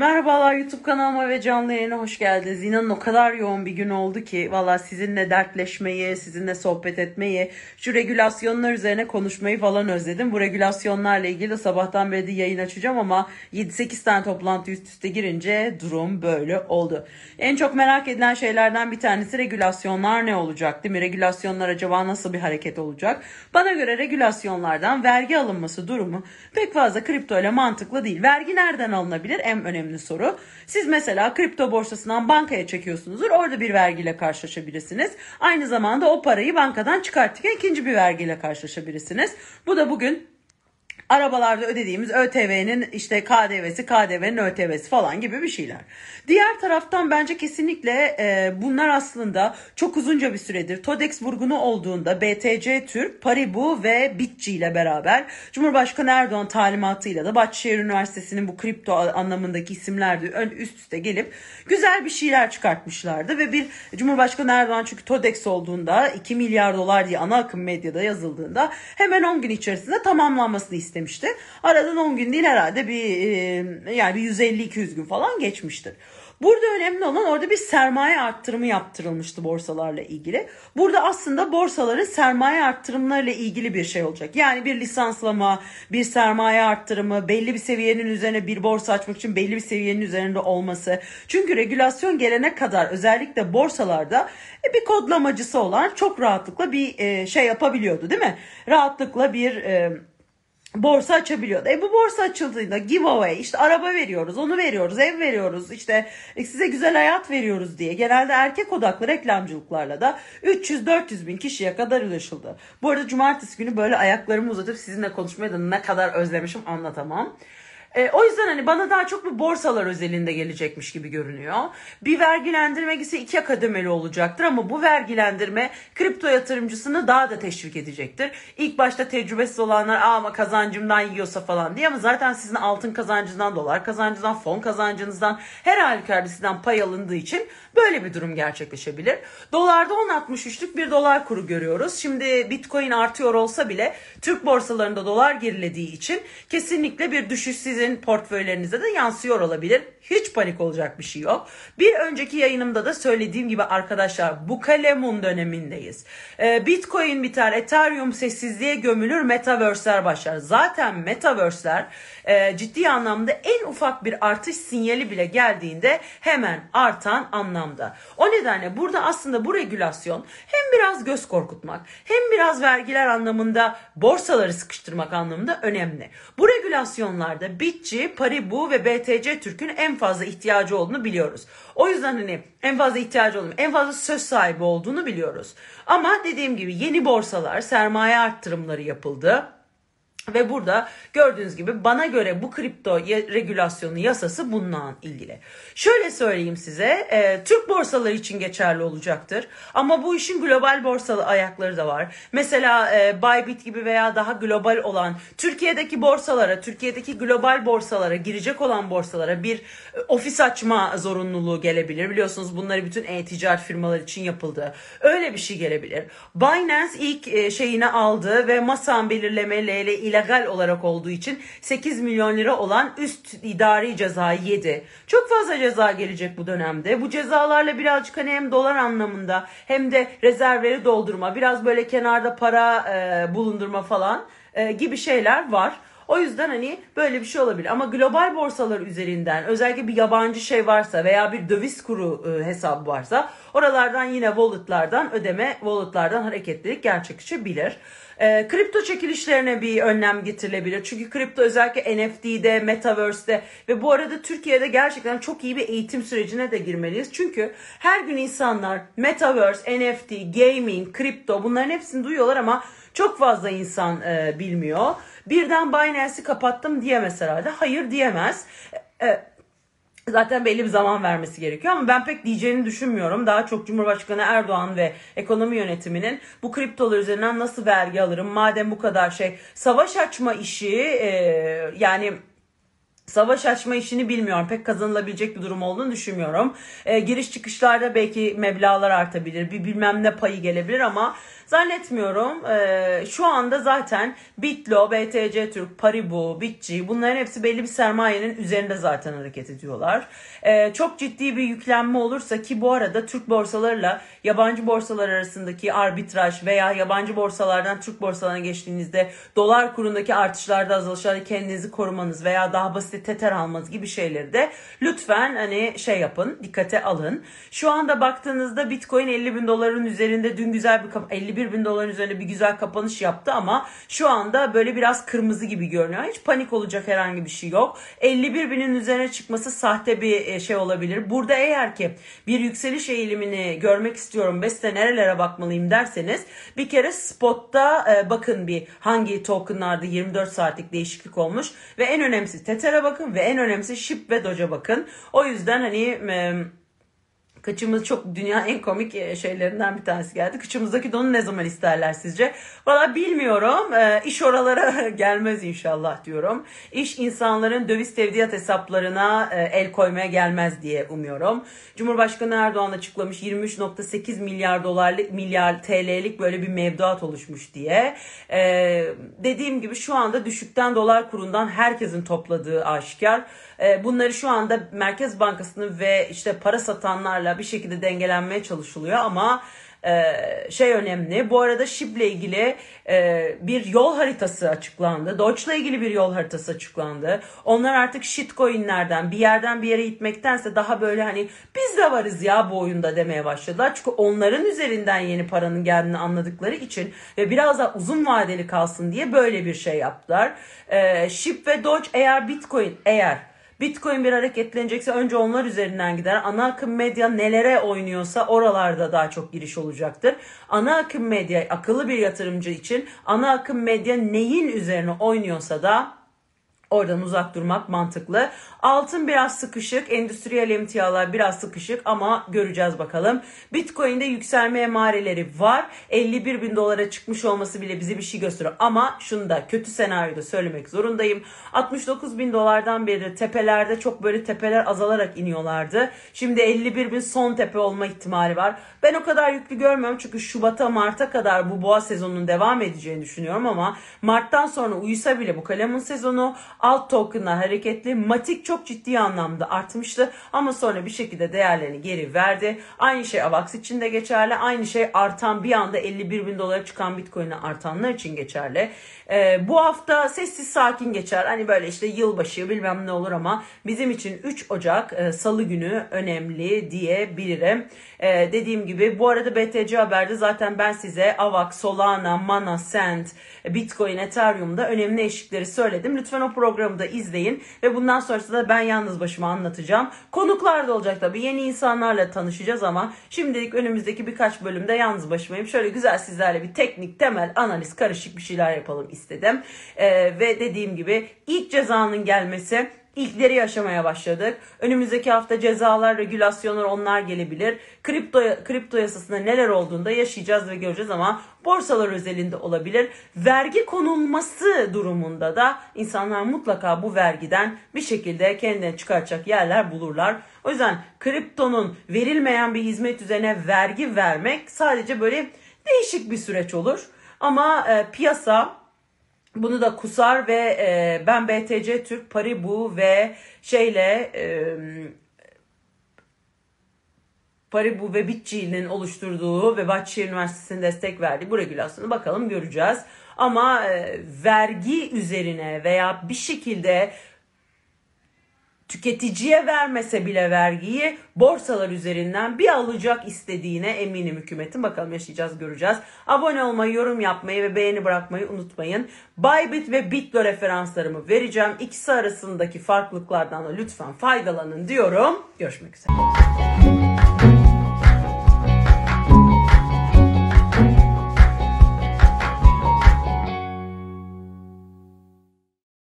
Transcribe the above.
Merhabalar YouTube kanalıma ve canlı yayına hoş geldiniz. İnanın o kadar yoğun bir gün oldu ki valla sizinle dertleşmeyi, sizinle sohbet etmeyi, şu regülasyonlar üzerine konuşmayı falan özledim. Bu regülasyonlarla ilgili de sabahtan beri de yayın açacağım ama 7-8 tane toplantı üst üste girince durum böyle oldu. En çok merak edilen şeylerden bir tanesi regülasyonlar ne olacak değil mi? Regülasyonlar acaba nasıl bir hareket olacak? Bana göre regülasyonlardan vergi alınması durumu pek fazla kripto ile mantıklı değil. Vergi nereden alınabilir? En önemli önemli soru. Siz mesela kripto borsasından bankaya çekiyorsunuzdur. Orada bir vergiyle karşılaşabilirsiniz. Aynı zamanda o parayı bankadan çıkartırken ikinci bir vergiyle karşılaşabilirsiniz. Bu da bugün arabalarda ödediğimiz ÖTV'nin işte KDV'si, KDV'nin ÖTV'si falan gibi bir şeyler. Diğer taraftan bence kesinlikle e, bunlar aslında çok uzunca bir süredir TODEX vurgunu olduğunda BTC Türk, Paribu ve Bitci ile beraber Cumhurbaşkanı Erdoğan talimatıyla da Bahçeşehir Üniversitesi'nin bu kripto anlamındaki isimler de ön üst üste gelip güzel bir şeyler çıkartmışlardı ve bir Cumhurbaşkanı Erdoğan çünkü TODEX olduğunda 2 milyar dolar diye ana akım medyada yazıldığında hemen 10 gün içerisinde tamamlanmasını istedi istemişti. Aradan 10 gün değil herhalde bir e, yani bir 150-200 gün falan geçmiştir. Burada önemli olan orada bir sermaye arttırımı yaptırılmıştı borsalarla ilgili. Burada aslında borsaların sermaye arttırımlarıyla ilgili bir şey olacak. Yani bir lisanslama, bir sermaye arttırımı, belli bir seviyenin üzerine bir borsa açmak için belli bir seviyenin üzerinde olması. Çünkü regülasyon gelene kadar özellikle borsalarda e, bir kodlamacısı olan çok rahatlıkla bir e, şey yapabiliyordu değil mi? Rahatlıkla bir borsa açabiliyordu. E bu borsa açıldığında giveaway işte araba veriyoruz, onu veriyoruz, ev veriyoruz, işte e, size güzel hayat veriyoruz diye genelde erkek odaklı reklamcılıklarla da 300-400 bin kişiye kadar ulaşıldı. Bu arada cumartesi günü böyle ayaklarımı uzatıp sizinle konuşmayı da ne kadar özlemişim anlatamam. E, o yüzden hani bana daha çok bu borsalar özelinde gelecekmiş gibi görünüyor. Bir vergilendirme ise iki kademeli olacaktır ama bu vergilendirme kripto yatırımcısını daha da teşvik edecektir. İlk başta tecrübesiz olanlar ama kazancımdan yiyorsa falan diye ama zaten sizin altın kazancınızdan dolar kazancınızdan fon kazancınızdan her halükarda sizden pay alındığı için böyle bir durum gerçekleşebilir. Dolarda 10.63'lük bir dolar kuru görüyoruz. Şimdi bitcoin artıyor olsa bile Türk borsalarında dolar gerilediği için kesinlikle bir düşüş sizi sizin portföylerinize de yansıyor olabilir. Hiç panik olacak bir şey yok. Bir önceki yayınımda da söylediğim gibi arkadaşlar bu kalemun dönemindeyiz. Ee, Bitcoin biter, Ethereum sessizliğe gömülür, Metaverse'ler başlar. Zaten Metaverse'ler e, ciddi anlamda en ufak bir artış sinyali bile geldiğinde hemen artan anlamda. O nedenle burada aslında bu regülasyon hem biraz göz korkutmak hem biraz vergiler anlamında borsaları sıkıştırmak anlamında önemli. Bu regülasyonlarda bir Bitçi, Paribu ve BTC Türk'ün en fazla ihtiyacı olduğunu biliyoruz. O yüzden hani en fazla ihtiyacı olduğunu, en fazla söz sahibi olduğunu biliyoruz. Ama dediğim gibi yeni borsalar, sermaye arttırımları yapıldı. Ve burada gördüğünüz gibi bana göre bu kripto regülasyonu yasası bununla ilgili. Şöyle söyleyeyim size e, Türk borsaları için geçerli olacaktır. Ama bu işin global borsalı ayakları da var. Mesela e, Bybit gibi veya daha global olan Türkiye'deki borsalara, Türkiye'deki global borsalara, girecek olan borsalara bir e, ofis açma zorunluluğu gelebilir. Biliyorsunuz bunları bütün e-ticaret firmalar için yapıldı. Öyle bir şey gelebilir. Binance ilk e, şeyini aldı ve masan belirleme ile legal olarak olduğu için 8 milyon lira olan üst idari cezayı yedi. Çok fazla ceza gelecek bu dönemde. Bu cezalarla birazcık hani hem dolar anlamında hem de rezervleri doldurma, biraz böyle kenarda para e, bulundurma falan e, gibi şeyler var. O yüzden hani böyle bir şey olabilir. Ama global borsalar üzerinden özellikle bir yabancı şey varsa veya bir döviz kuru e, hesabı varsa oralardan yine walletlardan ödeme walletlardan hareketlilik gerçekleşebilir. Ee, kripto çekilişlerine bir önlem getirilebilir. Çünkü kripto özellikle NFT'de, Metaverse'de ve bu arada Türkiye'de gerçekten çok iyi bir eğitim sürecine de girmeliyiz. Çünkü her gün insanlar Metaverse, NFT, gaming, kripto bunların hepsini duyuyorlar ama çok fazla insan e, bilmiyor. Birden Binance'i kapattım diyemez herhalde. Hayır diyemez. E, e zaten belli bir zaman vermesi gerekiyor ama ben pek diyeceğini düşünmüyorum. Daha çok Cumhurbaşkanı Erdoğan ve ekonomi yönetiminin bu kriptolar üzerinden nasıl vergi alırım madem bu kadar şey savaş açma işi e, yani Savaş açma işini bilmiyorum. Pek kazanılabilecek bir durum olduğunu düşünmüyorum. E, giriş çıkışlarda belki meblalar artabilir. Bir bilmem ne payı gelebilir ama Zannetmiyorum. E, şu anda zaten Bitlo, BTC Türk, Paribu, Bitci bunların hepsi belli bir sermayenin üzerinde zaten hareket ediyorlar. E, çok ciddi bir yüklenme olursa ki bu arada Türk borsalarıyla yabancı borsalar arasındaki arbitraj veya yabancı borsalardan Türk borsalarına geçtiğinizde dolar kurundaki artışlarda azalışlarda kendinizi korumanız veya daha basit teter almanız gibi şeyleri de lütfen hani şey yapın dikkate alın. Şu anda baktığınızda Bitcoin 50 bin doların üzerinde dün güzel bir 50 bin 51 bin doların üzerine bir güzel kapanış yaptı ama şu anda böyle biraz kırmızı gibi görünüyor. Hiç panik olacak herhangi bir şey yok. 51 binin üzerine çıkması sahte bir e, şey olabilir. Burada eğer ki bir yükseliş eğilimini görmek istiyorum beste size nerelere bakmalıyım derseniz bir kere spotta e, bakın bir hangi tokenlarda 24 saatlik değişiklik olmuş ve en önemlisi Tether'e bakın ve en önemlisi shib ve Doge'a bakın. O yüzden hani Kıçımız çok dünya en komik e, şeylerinden bir tanesi geldi. Kıçımızdaki donu ne zaman isterler sizce? Valla bilmiyorum. E, iş oralara gelmez inşallah diyorum. İş insanların döviz tevdiat hesaplarına e, el koymaya gelmez diye umuyorum. Cumhurbaşkanı Erdoğan açıklamış 23.8 milyar dolarlık milyar TL'lik böyle bir mevduat oluşmuş diye. E, dediğim gibi şu anda düşükten dolar kurundan herkesin topladığı aşikar. E, bunları şu anda Merkez Bankası'nın ve işte para satanlarla hala bir şekilde dengelenmeye çalışılıyor ama e, şey önemli. Bu arada Şip'le ilgili e, bir yol haritası açıklandı. Doge'la ilgili bir yol haritası açıklandı. Onlar artık shitcoin'lerden bir yerden bir yere gitmektense daha böyle hani biz de varız ya bu oyunda demeye başladılar. Çünkü onların üzerinden yeni paranın geldiğini anladıkları için ve biraz daha uzun vadeli kalsın diye böyle bir şey yaptılar. E, Ship ve Doge eğer Bitcoin eğer Bitcoin bir hareketlenecekse önce onlar üzerinden gider. Ana akım medya nelere oynuyorsa oralarda daha çok giriş olacaktır. Ana akım medya akıllı bir yatırımcı için ana akım medya neyin üzerine oynuyorsa da Oradan uzak durmak mantıklı. Altın biraz sıkışık, endüstriyel emtialar biraz sıkışık ama göreceğiz bakalım. Bitcoin'de yükselme emareleri var. 51 bin dolara çıkmış olması bile bize bir şey gösteriyor. Ama şunu da kötü senaryoda söylemek zorundayım. 69 bin dolardan beri tepelerde çok böyle tepeler azalarak iniyorlardı. Şimdi 51 bin son tepe olma ihtimali var. Ben o kadar yüklü görmüyorum çünkü Şubat'a Mart'a kadar bu boğa sezonunun devam edeceğini düşünüyorum ama Mart'tan sonra uyusa bile bu kalemun sezonu Alt token'lar hareketli. Matik çok ciddi anlamda artmıştı ama sonra bir şekilde değerlerini geri verdi. Aynı şey AVAX için de geçerli. Aynı şey artan bir anda 51 bin dolara çıkan Bitcoin'e artanlar için geçerli. Ee, bu hafta sessiz sakin geçer. Hani böyle işte yılbaşı bilmem ne olur ama bizim için 3 Ocak e, salı günü önemli diyebilirim. E, dediğim gibi bu arada BTC Haber'de zaten ben size AVAX, Solana, Mana, Sand, Bitcoin, Ethereum'da önemli eşikleri söyledim. Lütfen o program programı da izleyin ve bundan sonrası da ben yalnız başıma anlatacağım. Konuklar da olacak tabii. Yeni insanlarla tanışacağız ama şimdilik önümüzdeki birkaç bölümde yalnız başımayım. Şöyle güzel sizlerle bir teknik, temel, analiz, karışık bir şeyler yapalım istedim. Ee, ve dediğim gibi ilk cezanın gelmesi ilkleri yaşamaya başladık. Önümüzdeki hafta cezalar, regülasyonlar onlar gelebilir. Kripto, kripto yasasında neler olduğunda yaşayacağız ve göreceğiz ama borsalar özelinde olabilir. Vergi konulması durumunda da insanlar mutlaka bu vergiden bir şekilde kendine çıkartacak yerler bulurlar. O yüzden kriptonun verilmeyen bir hizmet üzerine vergi vermek sadece böyle değişik bir süreç olur. Ama e, piyasa bunu da Kusar ve e, ben BTC Türk Paribu ve şeyle e, Paribu ve Bitci'nin oluşturduğu ve Bahçeşehir Üniversitesi'nin destek verdiği bu regülasyonu bakalım göreceğiz. Ama e, vergi üzerine veya bir şekilde tüketiciye vermese bile vergiyi borsalar üzerinden bir alacak istediğine eminim hükümetin. Bakalım yaşayacağız göreceğiz. Abone olmayı, yorum yapmayı ve beğeni bırakmayı unutmayın. Bybit ve Bitlo referanslarımı vereceğim. İkisi arasındaki farklılıklardan da lütfen faydalanın diyorum. Görüşmek üzere.